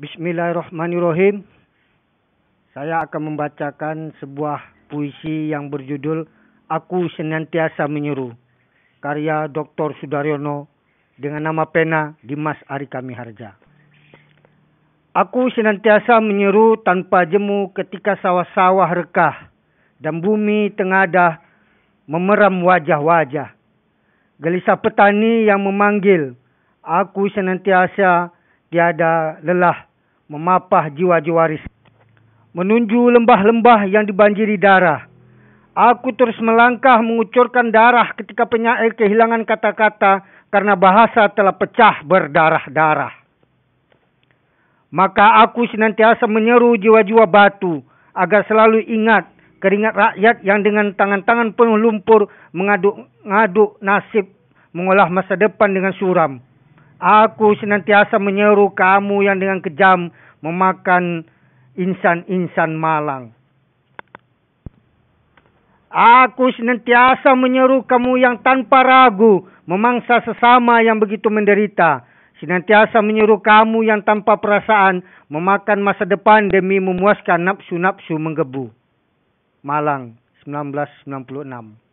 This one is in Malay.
Bismillahirrahmanirrahim. Saya akan membacakan sebuah puisi yang berjudul Aku Senantiasa Menyeru karya Dr. Sudaryono dengan nama pena Dimas Ari Kami Harja. Aku senantiasa menyeru tanpa jemu ketika sawah-sawah rekah dan bumi tengadah memeram wajah-wajah. Gelisah petani yang memanggil, aku senantiasa tiada lelah memapah jiwa-jiwa risk. Menunju lembah-lembah yang dibanjiri darah. Aku terus melangkah mengucurkan darah ketika penyair kehilangan kata-kata karena bahasa telah pecah berdarah-darah. Maka aku senantiasa menyeru jiwa-jiwa batu agar selalu ingat keringat rakyat yang dengan tangan-tangan penuh lumpur mengaduk-ngaduk nasib mengolah masa depan dengan suram. Aku senantiasa menyeru kamu yang dengan kejam memakan insan-insan malang. Aku senantiasa menyeru kamu yang tanpa ragu memangsa sesama yang begitu menderita. Senantiasa menyeru kamu yang tanpa perasaan memakan masa depan demi memuaskan nafsu-nafsu menggebu. Malang 1996